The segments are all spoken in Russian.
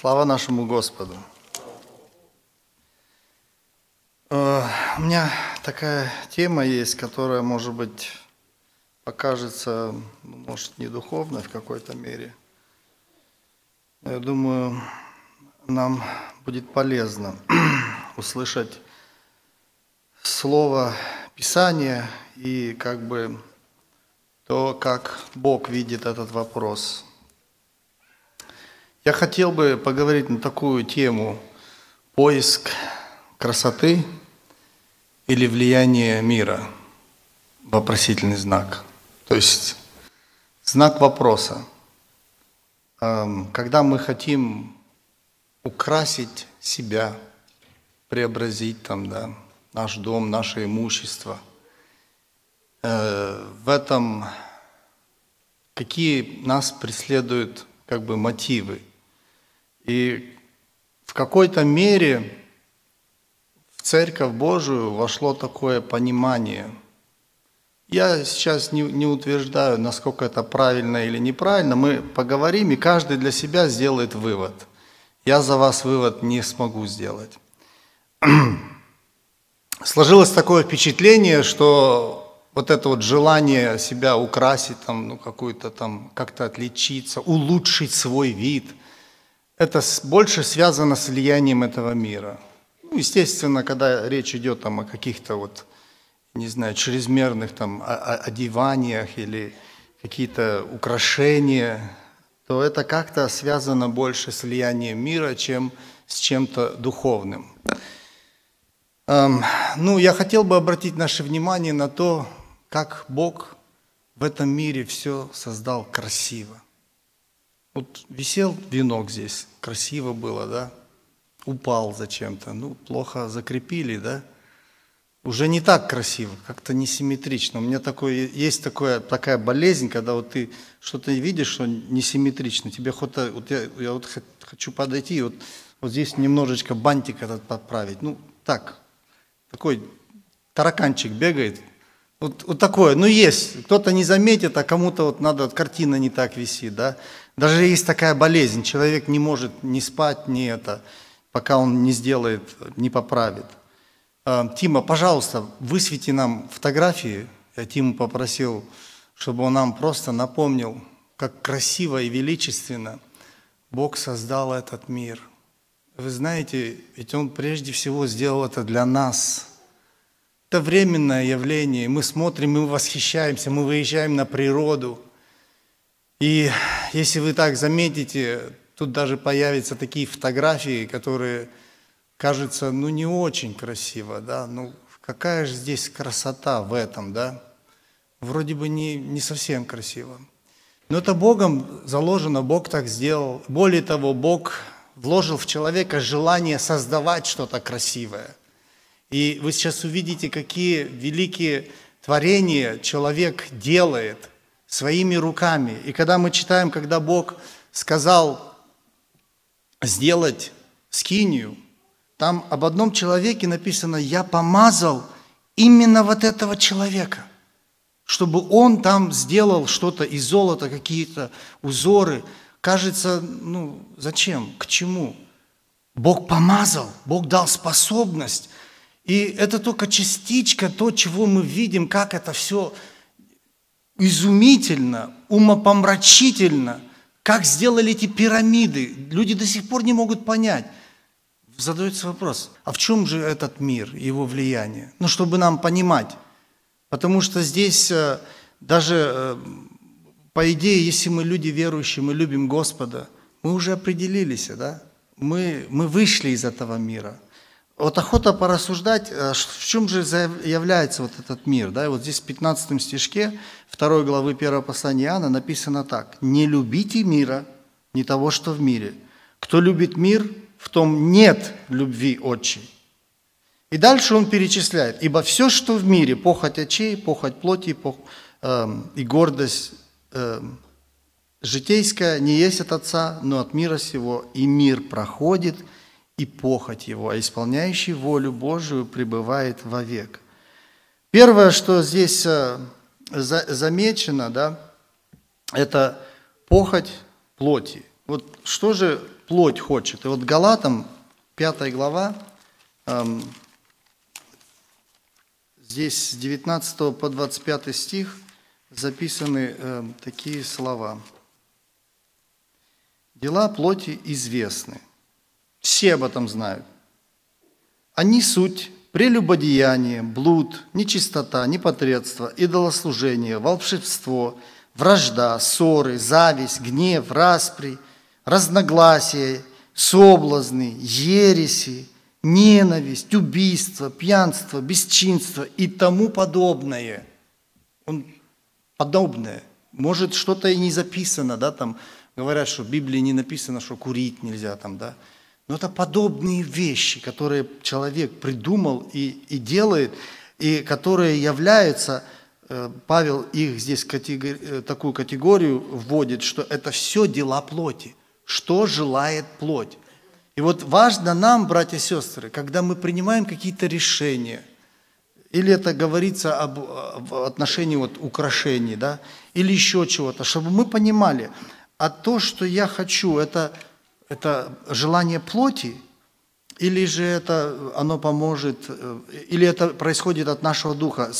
Слава нашему Господу. Э, у меня такая тема есть, которая, может быть, покажется, ну, может, не духовной в какой-то мере. Но я думаю, нам будет полезно услышать слово Писания и как бы то, как Бог видит этот вопрос – я хотел бы поговорить на такую тему «Поиск красоты или влияние мира?» Вопросительный знак. То есть знак вопроса. Эм, когда мы хотим украсить себя, преобразить там, да, наш дом, наше имущество. Э, в этом какие нас преследуют как бы мотивы. И в какой-то мере в Церковь Божию вошло такое понимание. Я сейчас не, не утверждаю, насколько это правильно или неправильно. Мы поговорим, и каждый для себя сделает вывод. Я за вас вывод не смогу сделать. Сложилось такое впечатление, что вот это вот желание себя украсить, там, ну, какую-то там, как-то отличиться, улучшить свой вид – это больше связано с влиянием этого мира. Ну, естественно, когда речь идет там, о каких-то вот, не знаю, чрезмерных там одеваниях или какие-то украшения, то это как-то связано больше с влиянием мира, чем с чем-то духовным. Эм, ну, я хотел бы обратить наше внимание на то, как Бог в этом мире все создал красиво. Вот висел венок здесь, красиво было, да, упал зачем-то, ну, плохо закрепили, да, уже не так красиво, как-то несимметрично. У меня такое, есть такое, такая болезнь, когда вот ты что-то видишь, что несимметрично, тебе хоть вот я, я вот хочу подойти, вот, вот здесь немножечко бантик этот подправить, ну, так, такой тараканчик бегает, вот, вот такое, ну есть, кто-то не заметит, а кому-то вот надо, картина не так висит, да. Даже есть такая болезнь, человек не может не спать, не это, пока он не сделает, не поправит. А, Тима, пожалуйста, высвети нам фотографии. Я Тиму попросил, чтобы он нам просто напомнил, как красиво и величественно Бог создал этот мир. Вы знаете, ведь Он прежде всего сделал это для нас – это временное явление. Мы смотрим, мы восхищаемся, мы выезжаем на природу. И если вы так заметите, тут даже появятся такие фотографии, которые кажутся, ну, не очень красиво, да, ну, какая же здесь красота в этом, да? Вроде бы не, не совсем красиво. Но это Богом заложено, Бог так сделал. Более того, Бог вложил в человека желание создавать что-то красивое – и вы сейчас увидите, какие великие творения человек делает своими руками. И когда мы читаем, когда Бог сказал сделать скинию, там об одном человеке написано «Я помазал именно вот этого человека» чтобы он там сделал что-то из золота, какие-то узоры. Кажется, ну зачем, к чему? Бог помазал, Бог дал способность и это только частичка то, чего мы видим, как это все изумительно, умопомрачительно, как сделали эти пирамиды. Люди до сих пор не могут понять. Задается вопрос, а в чем же этот мир, его влияние? Ну, чтобы нам понимать. Потому что здесь э, даже, э, по идее, если мы люди верующие, мы любим Господа, мы уже определились, да? Мы, мы вышли из этого мира – вот охота порассуждать, э, в чем же является вот этот мир. Да? И вот здесь в 15 стишке 2 главы 1 послания Иоанна написано так. «Не любите мира, не того, что в мире. Кто любит мир, в том нет любви отчей». И дальше он перечисляет. «Ибо все, что в мире, похоть очей, похоть плоти пох... эм, и гордость эм, житейская, не есть от Отца, но от мира сего, и мир проходит, и похоть его, а исполняющий волю Божию пребывает вовек. Первое, что здесь э, замечено, да, это похоть плоти. Вот что же плоть хочет? И вот Галатам, 5 глава, эм, здесь с 19 по 25 стих записаны э, такие слова. Дела плоти известны, все об этом знают. Они суть прелюбодеяние, блуд, нечистота, непотребство, идолослужение, волшебство, вражда, ссоры, зависть, гнев, распри, разногласия, соблазны, ереси, ненависть, убийство, пьянство, бесчинство и тому подобное. Он подобное. Может, что-то и не записано, да, там говорят, что в Библии не написано, что курить нельзя, там, да, но это подобные вещи, которые человек придумал и, и делает, и которые являются, э, Павел их здесь категори, э, такую категорию вводит, что это все дела плоти, что желает плоть. И вот важно нам, братья и сестры, когда мы принимаем какие-то решения, или это говорится об, э, в отношении вот украшений, да, или еще чего-то, чтобы мы понимали, а то, что я хочу, это – это желание плоти, или же это оно поможет, э, или это происходит от нашего духа.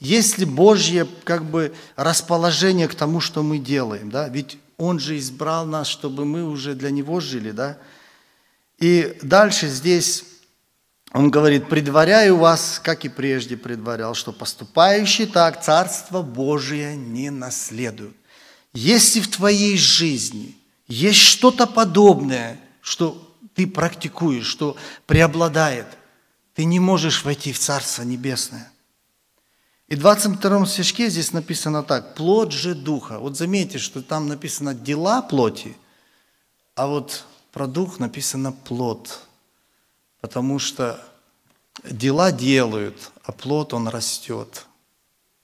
Есть ли Божье как бы расположение к тому, что мы делаем, да? Ведь Он же избрал нас, чтобы мы уже для Него жили, да? И дальше здесь он говорит, предваряю вас, как и прежде предварял, что поступающие так Царство Божие не наследуют. Если в твоей жизни – есть что-то подобное, что ты практикуешь, что преобладает. Ты не можешь войти в Царство Небесное. И в 22 стишке здесь написано так, плод же Духа. Вот заметьте, что там написано дела плоти, а вот про Дух написано плод. Потому что дела делают, а плод он растет.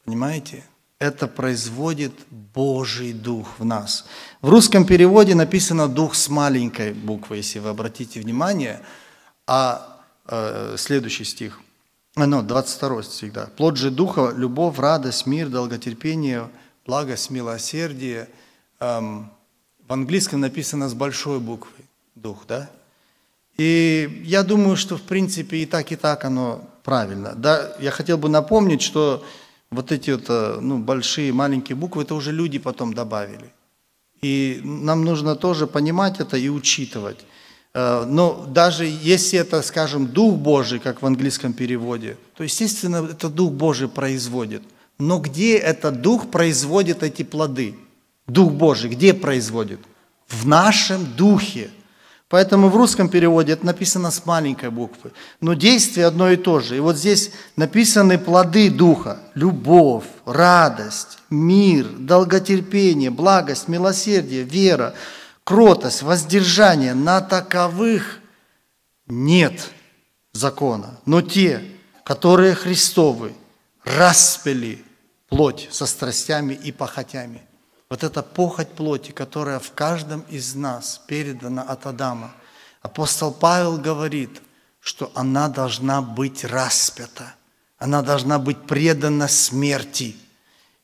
Понимаете? это производит Божий Дух в нас. В русском переводе написано «дух» с маленькой буквы, если вы обратите внимание. А э, следующий стих, а, ну, 22 стих, да. «Плод же Духа – любовь, радость, мир, долготерпение, благость, милосердие». Эм, в английском написано с большой буквы «дух», да? И я думаю, что, в принципе, и так, и так оно правильно. Да, я хотел бы напомнить, что вот эти вот, э, ну, большие, маленькие буквы, это уже люди потом добавили. И нам нужно тоже понимать это и учитывать. Э, но даже если это, скажем, Дух Божий, как в английском переводе, то, естественно, это Дух Божий производит. Но где этот Дух производит эти плоды? Дух Божий где производит? В нашем Духе – Поэтому в русском переводе это написано с маленькой буквы. Но действие одно и то же. И вот здесь написаны плоды Духа. Любовь, радость, мир, долготерпение, благость, милосердие, вера, кротость, воздержание. На таковых нет закона. Но те, которые Христовы, распили плоть со страстями и похотями – вот эта похоть плоти, которая в каждом из нас передана от Адама. Апостол Павел говорит, что она должна быть распята, она должна быть предана смерти.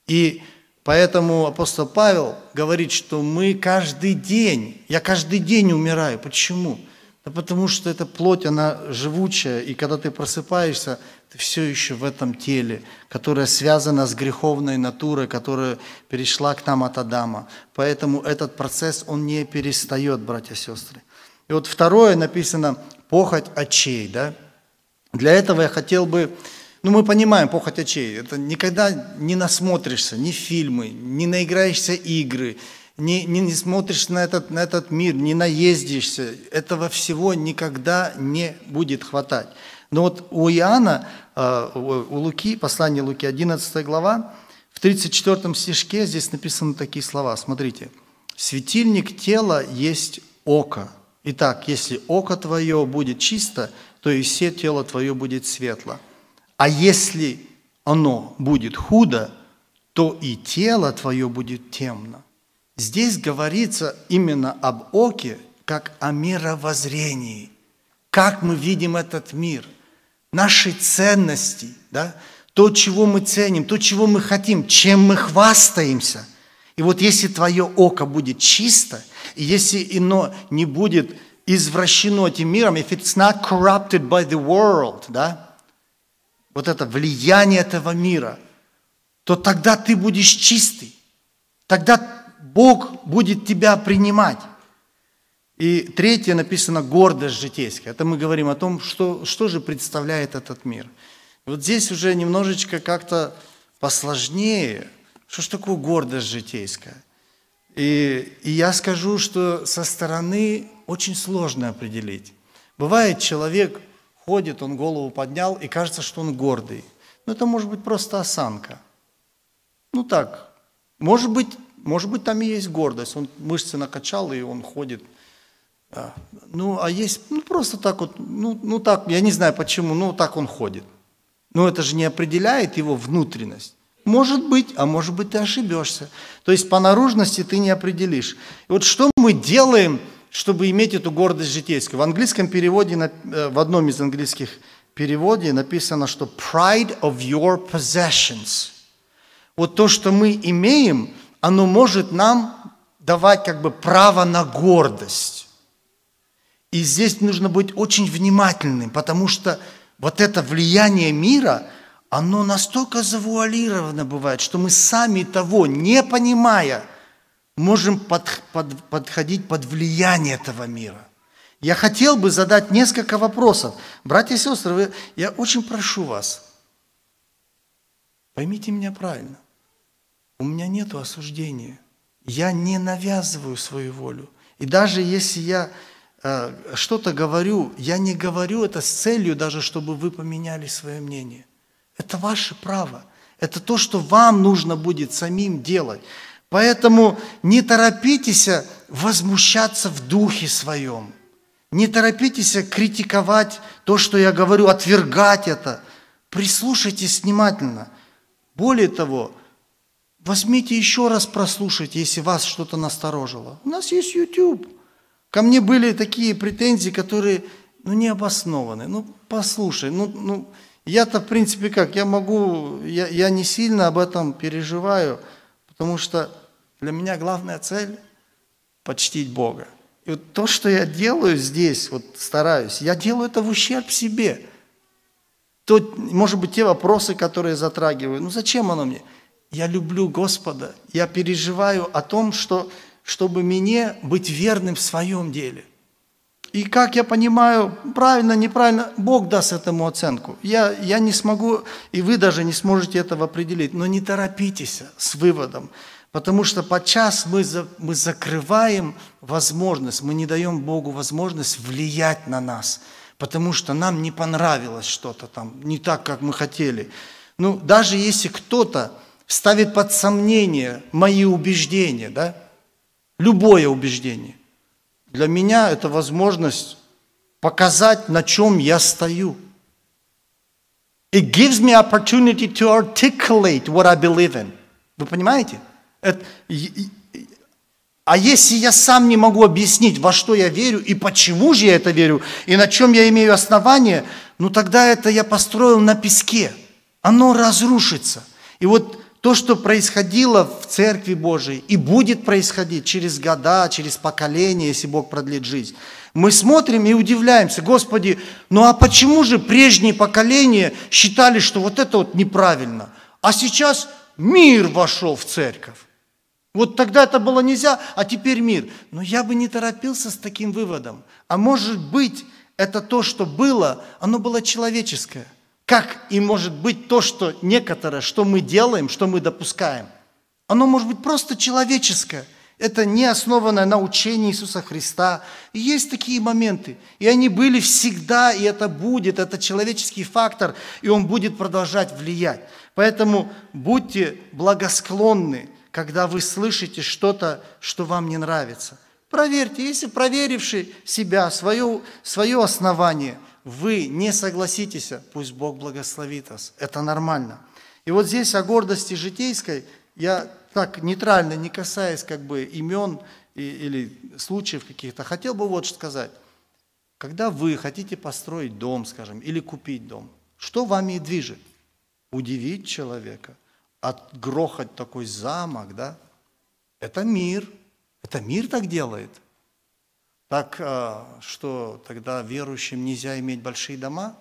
И поэтому апостол Павел говорит, что мы каждый день, я каждый день умираю. Почему? Почему? Да потому что эта плоть, она живучая, и когда ты просыпаешься, ты все еще в этом теле, которое связано с греховной натурой, которая перешла к нам от Адама. Поэтому этот процесс, он не перестает, братья и сестры. И вот второе написано «похоть очей». Да? Для этого я хотел бы ну, мы понимаем похоть очей. Это никогда не насмотришься ни фильмы, не наиграешься игры, не, не, не смотришь на этот, на этот мир, не наездишься, этого всего никогда не будет хватать. Но вот у Иоанна, э, у Луки, послание Луки, 11 глава, в 34 стишке здесь написаны такие слова, смотрите. «Светильник тела есть око. Итак, если око твое будет чисто, то и все тело твое будет светло. А если оно будет худо, то и тело твое будет темно. Здесь говорится именно об оке, как о мировоззрении, как мы видим этот мир, наши ценности, да? то, чего мы ценим, то, чего мы хотим, чем мы хвастаемся. И вот если твое око будет чисто, и если оно не будет извращено этим миром, if it's not corrupted by the world, да, вот это влияние этого мира, то тогда ты будешь чистый, тогда Бог будет тебя принимать. И третье написано гордость житейская. Это мы говорим о том, что, что же представляет этот мир. Вот здесь уже немножечко как-то посложнее. Что ж такое гордость житейская? И, и я скажу, что со стороны очень сложно определить. Бывает, человек ходит, он голову поднял, и кажется, что он гордый. Но это может быть просто осанка. Ну так, может быть, может быть, там и есть гордость. Он мышцы накачал, и он ходит. А, ну, а есть, ну, просто так вот, ну, ну так, я не знаю почему, ну, так он ходит. Но это же не определяет его внутренность. Может быть, а может быть, ты ошибешься. То есть по наружности ты не определишь. И вот что мы делаем, чтобы иметь эту гордость житейскую? В английском переводе, э, в одном из английских переводе написано, что pride of your possessions. Вот то, что мы имеем – оно может нам давать как бы право на гордость. И здесь нужно быть очень внимательным, потому что вот это влияние мира, оно настолько завуалировано бывает, что мы сами того, не понимая, можем под, под, подходить под влияние этого мира. Я хотел бы задать несколько вопросов. Братья и сестры, вы, я очень прошу вас, поймите меня правильно. У меня нет осуждения. Я не навязываю свою волю. И даже если я э, что-то говорю, я не говорю это с целью даже, чтобы вы поменяли свое мнение. Это ваше право. Это то, что вам нужно будет самим делать. Поэтому не торопитесь возмущаться в духе своем. Не торопитесь критиковать то, что я говорю, отвергать это. Прислушайтесь внимательно. Более того, Возьмите еще раз прослушать, если вас что-то насторожило. У нас есть YouTube. Ко мне были такие претензии, которые ну, не обоснованы. Ну, послушай, ну, ну я-то, в принципе, как, я могу, я, я не сильно об этом переживаю, потому что для меня главная цель – почтить Бога. И вот то, что я делаю здесь, вот стараюсь, я делаю это в ущерб себе. То, может быть, те вопросы, которые затрагиваю, ну зачем оно мне – я люблю Господа, я переживаю о том, что, чтобы мне быть верным в своем деле. И как я понимаю, правильно, неправильно, Бог даст этому оценку. Я, я не смогу, и вы даже не сможете этого определить. Но не торопитесь с выводом, потому что подчас мы, за, мы закрываем возможность, мы не даем Богу возможность влиять на нас, потому что нам не понравилось что-то там, не так, как мы хотели. Ну, даже если кто-то ставит под сомнение мои убеждения, да? Любое убеждение. Для меня это возможность показать, на чем я стою. It gives me opportunity to articulate what I believe in. Вы понимаете? Это, а если я сам не могу объяснить, во что я верю и почему же я это верю, и на чем я имею основание, ну тогда это я построил на песке. Оно разрушится. И вот то, что происходило в Церкви Божией и будет происходить через года, через поколения, если Бог продлит жизнь, мы смотрим и удивляемся, Господи, ну а почему же прежние поколения считали, что вот это вот неправильно, а сейчас мир вошел в Церковь? Вот тогда это было нельзя, а теперь мир. Но я бы не торопился с таким выводом. А может быть, это то, что было, оно было человеческое. Как и может быть то, что некоторое, что мы делаем, что мы допускаем, оно может быть просто человеческое. Это не основанное на учении Иисуса Христа. И есть такие моменты. И они были всегда, и это будет. Это человеческий фактор, и он будет продолжать влиять. Поэтому будьте благосклонны, когда вы слышите что-то, что вам не нравится. Проверьте, если проверивший себя, свое, свое основание – вы не согласитесь, пусть Бог благословит вас. Это нормально. И вот здесь о гордости житейской я так нейтрально, не касаясь как бы имен и, или случаев каких-то, хотел бы вот что сказать. Когда вы хотите построить дом, скажем, или купить дом, что вами и движет? Удивить человека, отгрохать такой замок, да? Это мир. Это мир так делает – так э, что тогда верующим нельзя иметь большие дома?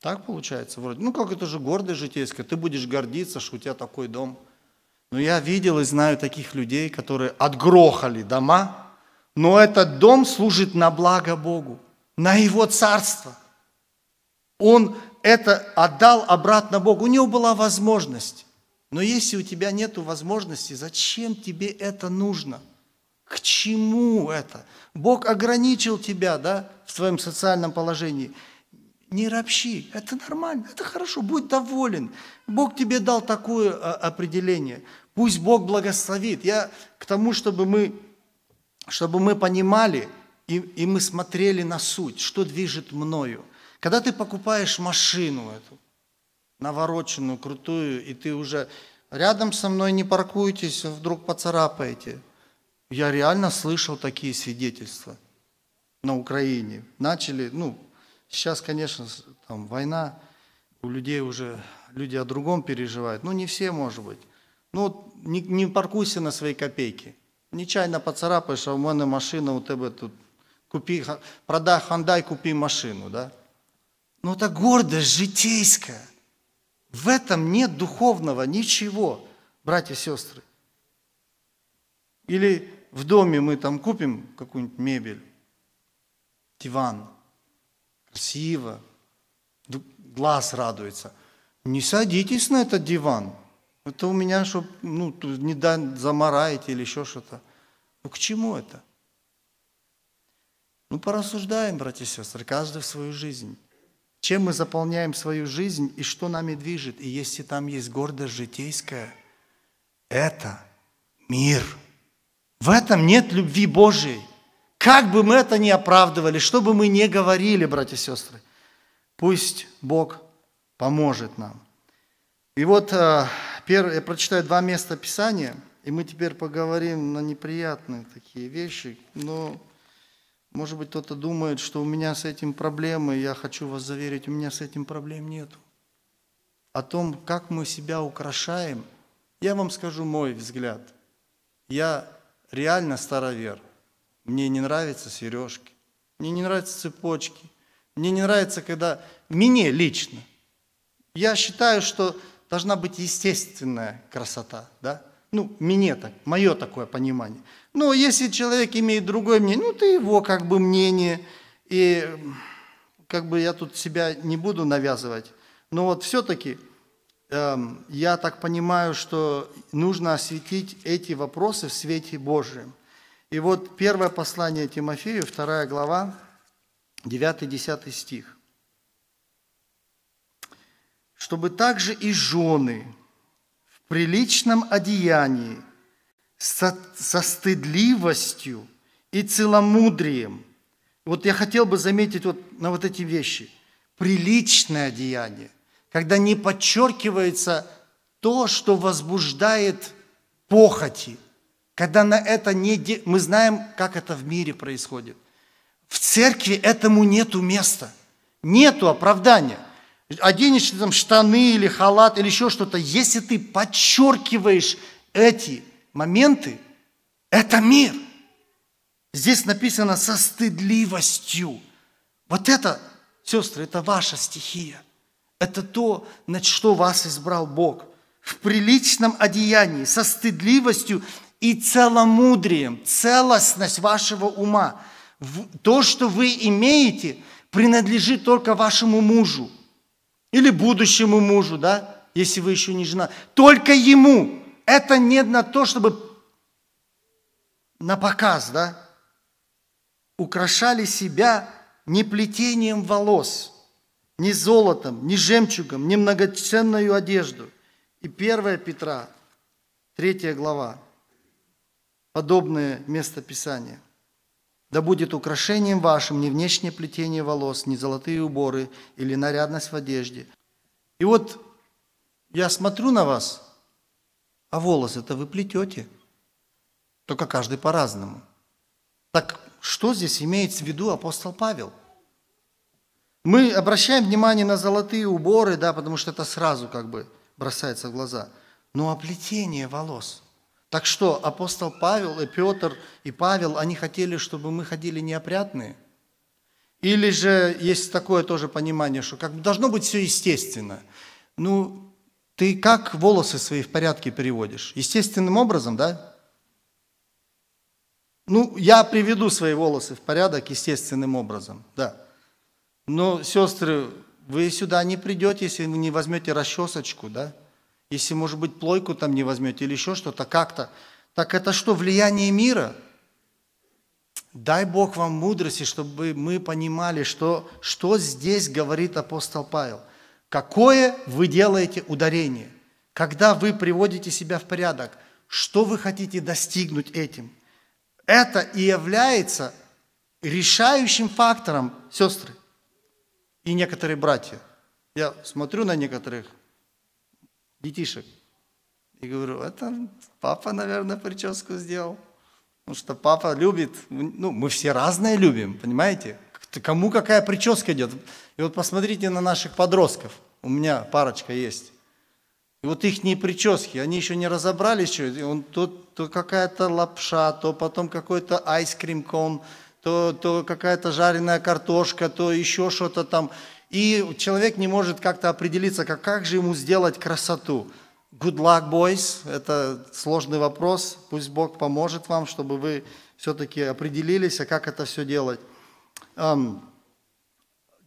Так получается вроде. Ну как это же гордость житейская. Ты будешь гордиться, что у тебя такой дом. Но я видел и знаю таких людей, которые отгрохали дома, но этот дом служит на благо Богу, на Его царство. Он это отдал обратно Богу. У него была возможность. Но если у тебя нет возможности, зачем тебе это нужно – к чему это? Бог ограничил тебя, да, в своем социальном положении. Не ропщи, это нормально, это хорошо, будь доволен. Бог тебе дал такое а, определение. Пусть Бог благословит. Я к тому, чтобы мы, чтобы мы понимали и, и мы смотрели на суть, что движет мною. Когда ты покупаешь машину эту, навороченную, крутую, и ты уже рядом со мной не паркуетесь, вдруг поцарапаете – я реально слышал такие свидетельства на Украине. Начали, ну, сейчас, конечно, там война, у людей уже, люди о другом переживают. Ну, не все, может быть. Ну, не, не паркуйся на свои копейки. Нечаянно поцарапаешь, а у меня машина у тебя тут. Купи, продай хандай, купи машину, да? Ну это гордость житейская. В этом нет духовного ничего, братья и сестры. Или в доме мы там купим какую-нибудь мебель, диван, красиво, глаз радуется. Не садитесь на этот диван. Это у меня, чтобы ну, не да, замараете или еще что-то. Ну к чему это? Ну порассуждаем, братья и сестры, каждый в свою жизнь. Чем мы заполняем свою жизнь и что нами движет? И если там есть гордость житейская, это мир – в этом нет любви Божией. Как бы мы это ни оправдывали, что бы мы ни говорили, братья и сестры, пусть Бог поможет нам. И вот э, я прочитаю два места Писания, и мы теперь поговорим на неприятные такие вещи, но, может быть, кто-то думает, что у меня с этим проблемы, я хочу вас заверить, у меня с этим проблем нет. О том, как мы себя украшаем, я вам скажу мой взгляд. Я реально старовер. Мне не нравятся сережки, мне не нравятся цепочки, мне не нравится, когда... Мне лично. Я считаю, что должна быть естественная красота, да? Ну, мне так, мое такое понимание. Но если человек имеет другое мнение, ну, ты его как бы мнение, и как бы я тут себя не буду навязывать, но вот все-таки Эм, я так понимаю, что нужно осветить эти вопросы в свете Божьем. И вот первое послание Тимофею, вторая глава, 9-10 стих. «Чтобы также и жены в приличном одеянии со, со стыдливостью и целомудрием». Вот я хотел бы заметить вот на вот эти вещи. Приличное одеяние когда не подчеркивается то, что возбуждает похоти, когда на это не... Де... Мы знаем, как это в мире происходит. В церкви этому нету места, нету оправдания. Оденешь там штаны или халат или еще что-то, если ты подчеркиваешь эти моменты, это мир. Здесь написано со стыдливостью. Вот это, сестры, это ваша стихия – это то, на что вас избрал Бог. В приличном одеянии, со стыдливостью и целомудрием, целостность вашего ума. То, что вы имеете, принадлежит только вашему мужу или будущему мужу, да, если вы еще не жена. Только ему. Это не на то, чтобы на показ, да, украшали себя не плетением волос – ни золотом, ни жемчугом, ни многоценную одежду. И 1 Петра, 3 глава, подобное местописание. Да будет украшением вашим не внешнее плетение волос, не золотые уборы или нарядность в одежде. И вот я смотрю на вас, а волосы это вы плетете. Только каждый по-разному. Так что здесь имеет в виду апостол Павел – мы обращаем внимание на золотые уборы, да, потому что это сразу как бы бросается в глаза. Но оплетение волос. Так что апостол Павел и Петр и Павел, они хотели, чтобы мы ходили неопрятные? Или же есть такое тоже понимание, что как бы должно быть все естественно. Ну, ты как волосы свои в порядке переводишь? Естественным образом, да? Ну, я приведу свои волосы в порядок естественным образом, да. Но, сестры, вы сюда не придете, если вы не возьмете расчесочку, да? Если, может быть, плойку там не возьмете или еще что-то как-то. Так это что, влияние мира? Дай Бог вам мудрости, чтобы мы понимали, что, что здесь говорит апостол Павел. Какое вы делаете ударение? Когда вы приводите себя в порядок? Что вы хотите достигнуть этим? Это и является решающим фактором, сестры и некоторые братья. Я смотрю на некоторых детишек и говорю, это папа, наверное, прическу сделал. Потому что папа любит, ну, мы все разные любим, понимаете? Кому какая прическа идет? И вот посмотрите на наших подростков. У меня парочка есть. И вот их не прически, они еще не разобрались, что он, то, то какая-то лапша, то потом какой-то айскрим-кон, то, то какая-то жареная картошка, то еще что-то там. И человек не может как-то определиться, как, как же ему сделать красоту. Good luck, boys. Это сложный вопрос. Пусть Бог поможет вам, чтобы вы все-таки определились, а как это все делать. Эм,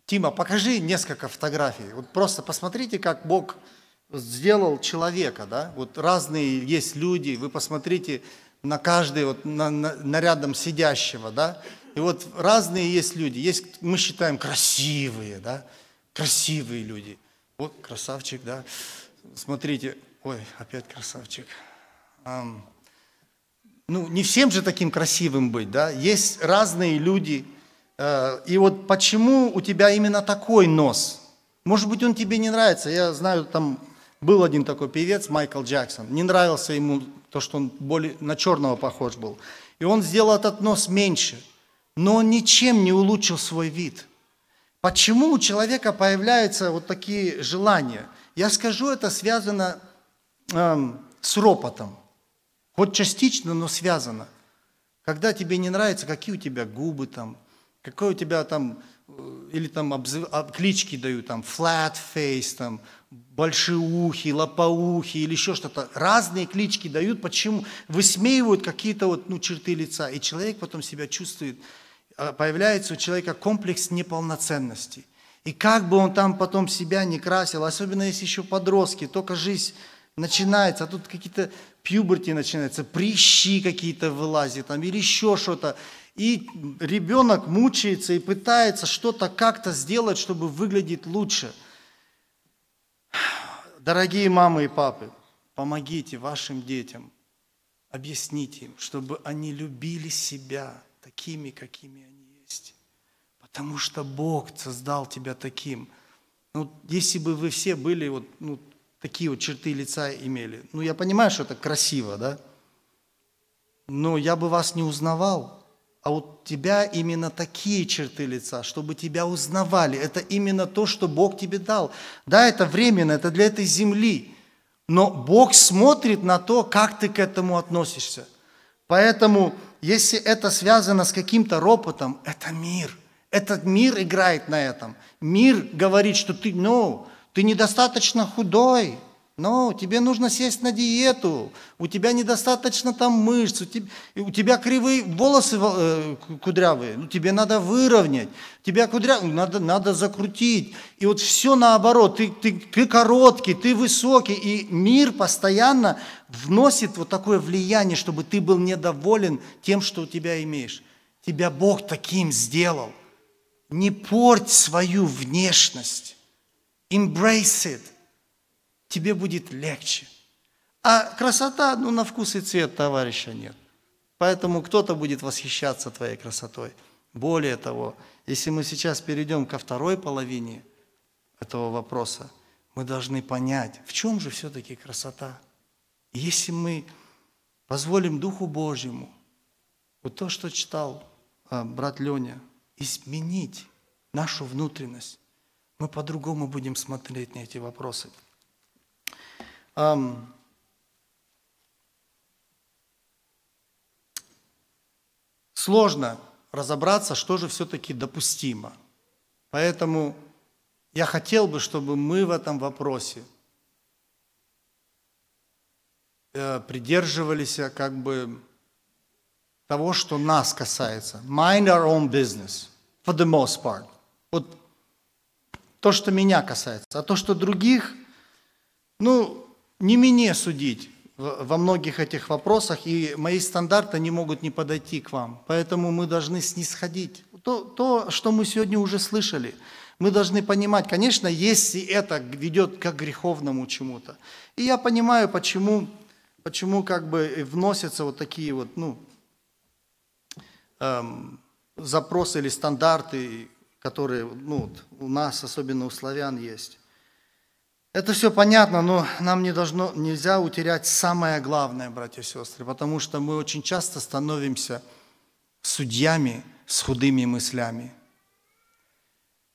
Тима, покажи несколько фотографий. Вот просто посмотрите, как Бог сделал человека, да? Вот разные есть люди. Вы посмотрите на каждый вот на, на, на рядом сидящего, да? И вот разные есть люди. Есть, мы считаем, красивые, да, красивые люди. Вот красавчик, да. Смотрите, ой, опять красавчик. Ам... Ну, не всем же таким красивым быть, да. Есть разные люди. Э, и вот почему у тебя именно такой нос? Может быть, он тебе не нравится. Я знаю, там был один такой певец, Майкл Джексон. Не нравился ему то, что он более на черного похож был. И он сделал этот нос меньше – но он ничем не улучшил свой вид. Почему у человека появляются вот такие желания? Я скажу, это связано эм, с ропотом. Хоть частично, но связано. Когда тебе не нравится, какие у тебя губы там, какой у тебя там, э, или там обзыв, а, клички дают, там, flat face, там, большеухий, лопоухий или еще что-то. Разные клички дают, почему высмеивают какие-то вот, ну, черты лица. И человек потом себя чувствует, а, появляется у человека комплекс неполноценности. И как бы он там потом себя не красил, особенно если еще подростки, только жизнь начинается, а тут какие-то пьюберти начинаются, прыщи какие-то вылазят там или еще что-то. И ребенок мучается и пытается что-то как-то сделать, чтобы выглядеть лучше – Дорогие мамы и папы, помогите вашим детям, объясните им, чтобы они любили себя такими, какими они есть. Потому что Бог создал тебя таким. Ну, если бы вы все были вот, ну, такие вот черты лица имели. Ну, я понимаю, что это красиво, да? Но я бы вас не узнавал, а у тебя именно такие черты лица, чтобы тебя узнавали. Это именно то, что Бог тебе дал. Да, это временно, это для этой земли. Но Бог смотрит на то, как ты к этому относишься. Поэтому, если это связано с каким-то ропотом, это мир. Этот мир играет на этом. Мир говорит, что ты, ну, ты недостаточно худой, но тебе нужно сесть на диету, у тебя недостаточно там мышц, у тебя, у тебя кривые волосы э, кудрявые, ну, тебе надо выровнять, тебя кудрявые ну, надо, надо закрутить. И вот все наоборот, ты, ты, ты короткий, ты высокий, и мир постоянно вносит вот такое влияние, чтобы ты был недоволен тем, что у тебя имеешь. Тебя Бог таким сделал. Не порть свою внешность. Embrace it – тебе будет легче. А красота, ну, на вкус и цвет товарища нет. Поэтому кто-то будет восхищаться твоей красотой. Более того, если мы сейчас перейдем ко второй половине этого вопроса, мы должны понять, в чем же все-таки красота. если мы позволим Духу Божьему, вот то, что читал а, брат Леня, изменить нашу внутренность, мы по-другому будем смотреть на эти вопросы. Um, сложно разобраться, что же все-таки допустимо. Поэтому я хотел бы, чтобы мы в этом вопросе э, придерживались э, как бы того, что нас касается. Mind our own business, for the most part. Вот то, что меня касается. А то, что других, ну, не мне судить во многих этих вопросах, и мои стандарты не могут не подойти к вам. Поэтому мы должны снисходить. То, то что мы сегодня уже слышали, мы должны понимать, конечно, если это ведет к греховному чему-то. И я понимаю, почему, почему как бы вносятся вот такие вот, ну, эм, запросы или стандарты, которые ну, у нас, особенно у славян, есть. Это все понятно, но нам не должно, нельзя утерять самое главное, братья и сестры, потому что мы очень часто становимся судьями с худыми мыслями.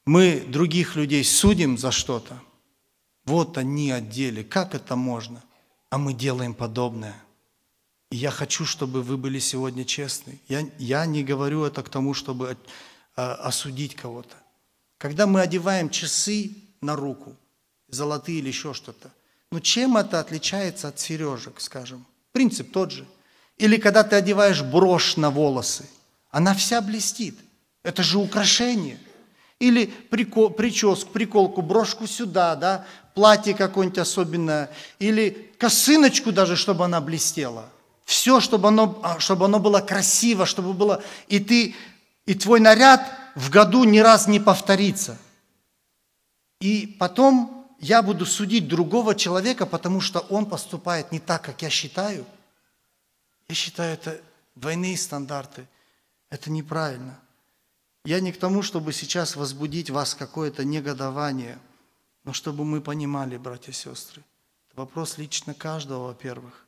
Мы других людей судим за что-то. Вот они отдели, как это можно? А мы делаем подобное. И я хочу, чтобы вы были сегодня честны. Я, я не говорю это к тому, чтобы э, осудить кого-то. Когда мы одеваем часы на руку – золотые или еще что-то. Но чем это отличается от сережек, скажем? Принцип тот же. Или когда ты одеваешь брошь на волосы, она вся блестит. Это же украшение. Или прикол, прическу, приколку, брошку сюда, да, платье какое-нибудь особенное, или косыночку даже, чтобы она блестела. Все, чтобы оно, а, чтобы оно было красиво, чтобы было... И ты, и твой наряд в году ни раз не повторится. И потом я буду судить другого человека, потому что он поступает не так, как я считаю. Я считаю, это двойные стандарты. Это неправильно. Я не к тому, чтобы сейчас возбудить вас какое-то негодование, но чтобы мы понимали, братья и сестры, это вопрос лично каждого, во-первых.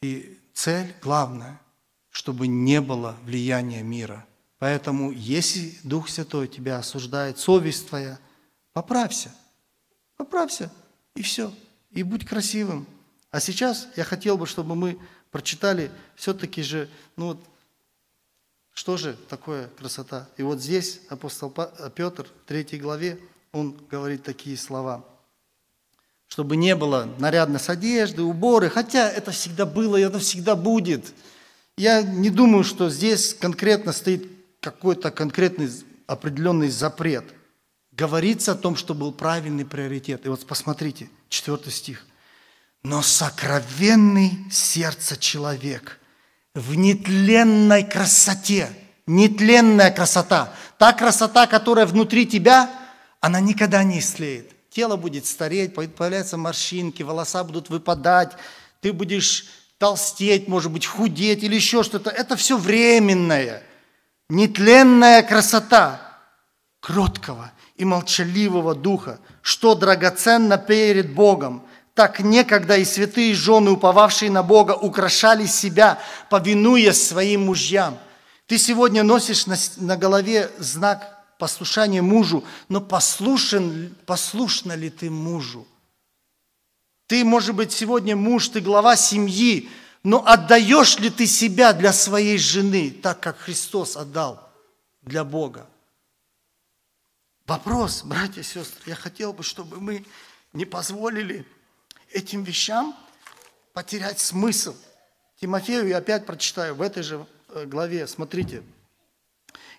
И цель главная, чтобы не было влияния мира. Поэтому, если Дух Святой тебя осуждает, совесть твоя, поправься – Поправься, и все, и будь красивым. А сейчас я хотел бы, чтобы мы прочитали все-таки же, ну вот, что же такое красота? И вот здесь апостол Петр, э, в третьей главе, он говорит такие слова. Чтобы не было нарядность одежды, уборы, хотя это всегда было и это всегда будет. Я не думаю, что здесь конкретно стоит какой-то конкретный определенный запрет – говорится о том, что был правильный приоритет. И вот посмотрите, 4 стих. «Но сокровенный сердце человек в нетленной красоте, нетленная красота, та красота, которая внутри тебя, она никогда не истлеет. Тело будет стареть, появляются морщинки, волоса будут выпадать, ты будешь толстеть, может быть, худеть или еще что-то. Это все временное, нетленная красота кроткого – и молчаливого духа, что драгоценно перед Богом. Так некогда и святые жены, уповавшие на Бога, украшали себя, повинуясь своим мужьям. Ты сегодня носишь на, на голове знак послушания мужу, но послушен, послушна ли ты мужу? Ты, может быть, сегодня муж, ты глава семьи, но отдаешь ли ты себя для своей жены, так как Христос отдал для Бога? Вопрос, братья и сестры, я хотел бы, чтобы мы не позволили этим вещам потерять смысл. Тимофею я опять прочитаю в этой же э, главе, смотрите.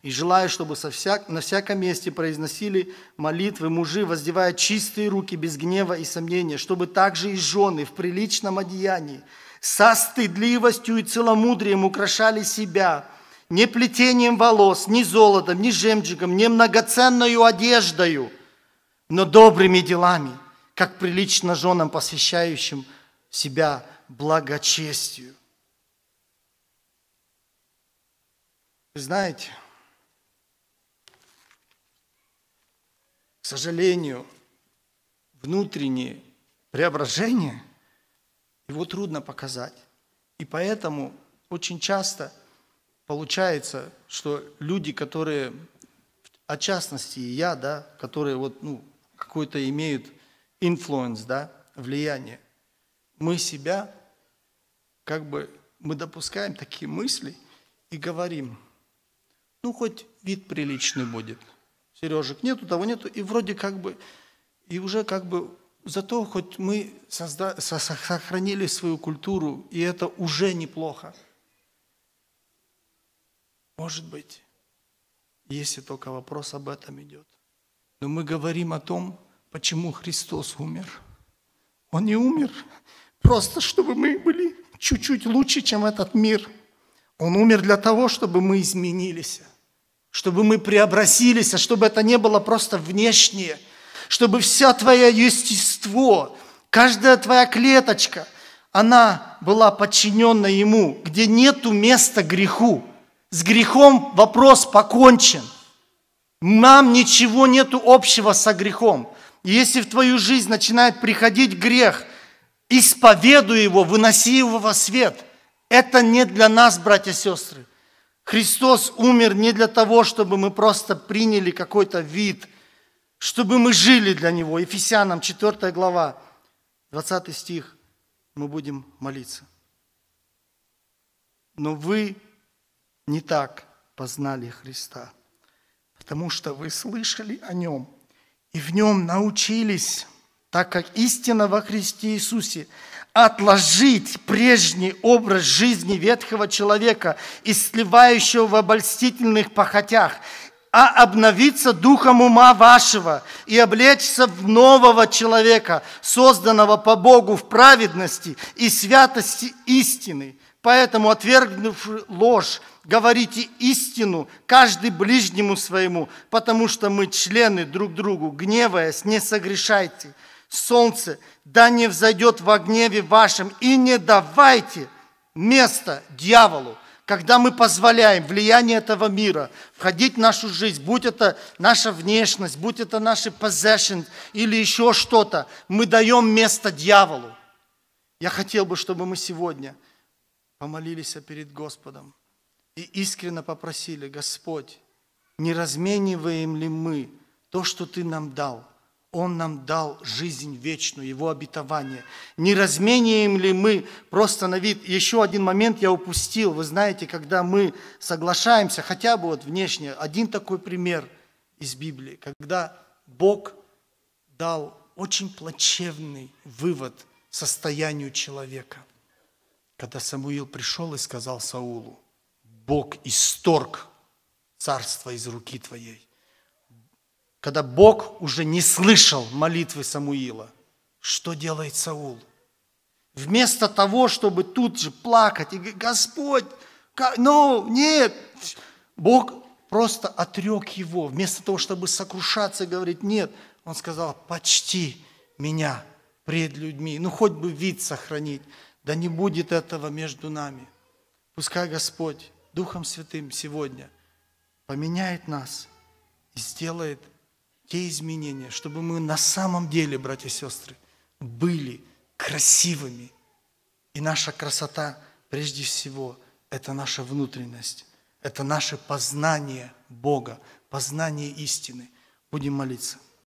«И желаю, чтобы со всяк, на всяком месте произносили молитвы мужи, воздевая чистые руки без гнева и сомнения, чтобы также и жены в приличном одеянии со стыдливостью и целомудрием украшали себя, не плетением волос, не золотом, не жемчугом, не многоценную одеждою, но добрыми делами, как прилично женам, посвящающим себя благочестию. Вы знаете, к сожалению, внутреннее преображение его трудно показать. И поэтому очень часто – получается, что люди, которые, а частности и я, да, которые вот, ну, какой-то имеют influence, да, влияние, мы себя как бы, мы допускаем такие мысли и говорим, ну, хоть вид приличный будет. Сережек нету, того нету, и вроде как бы, и уже как бы Зато хоть мы созда... сохранили свою культуру, и это уже неплохо. Может быть, если только вопрос об этом идет. Но мы говорим о том, почему Христос умер. Он не умер просто, чтобы мы были чуть-чуть лучше, чем этот мир. Он умер для того, чтобы мы изменились, чтобы мы преобразились, а чтобы это не было просто внешнее, чтобы все твое естество, каждая твоя клеточка, она была подчинена Ему, где нету места греху. С грехом вопрос покончен. Нам ничего нету общего со грехом. И если в твою жизнь начинает приходить грех, исповедуй его, выноси его во свет. Это не для нас, братья и сестры. Христос умер не для того, чтобы мы просто приняли какой-то вид, чтобы мы жили для Него. Ефесянам 4 глава, 20 стих, мы будем молиться. Но вы не так познали Христа, потому что вы слышали о Нем и в Нем научились, так как истина во Христе Иисусе, отложить прежний образ жизни ветхого человека, истлевающего в обольстительных похотях, а обновиться духом ума вашего и облечься в нового человека, созданного по Богу в праведности и святости истины. Поэтому, отвергнув ложь, говорите истину каждый ближнему своему, потому что мы члены друг другу, гневаясь, не согрешайте. Солнце, да не взойдет во гневе вашем, и не давайте место дьяволу. Когда мы позволяем влияние этого мира входить в нашу жизнь, будь это наша внешность, будь это наши possession или еще что-то, мы даем место дьяволу. Я хотел бы, чтобы мы сегодня помолились перед Господом и искренно попросили, Господь, не размениваем ли мы то, что Ты нам дал? Он нам дал жизнь вечную, Его обетование. Не разменяем ли мы просто на вид? Еще один момент я упустил. Вы знаете, когда мы соглашаемся, хотя бы вот внешне, один такой пример из Библии, когда Бог дал очень плачевный вывод состоянию человека. Когда Самуил пришел и сказал Саулу, Бог исторг царство из руки твоей. Когда Бог уже не слышал молитвы Самуила, что делает Саул? Вместо того, чтобы тут же плакать и говорить, Господь, как? ну нет, Бог просто отрек его. Вместо того, чтобы сокрушаться и говорить, нет, он сказал, почти меня пред людьми, ну хоть бы вид сохранить, да не будет этого между нами. Пускай Господь Духом Святым сегодня поменяет нас и сделает те изменения, чтобы мы на самом деле, братья и сестры, были красивыми. И наша красота, прежде всего, это наша внутренность, это наше познание Бога, познание истины. Будем молиться.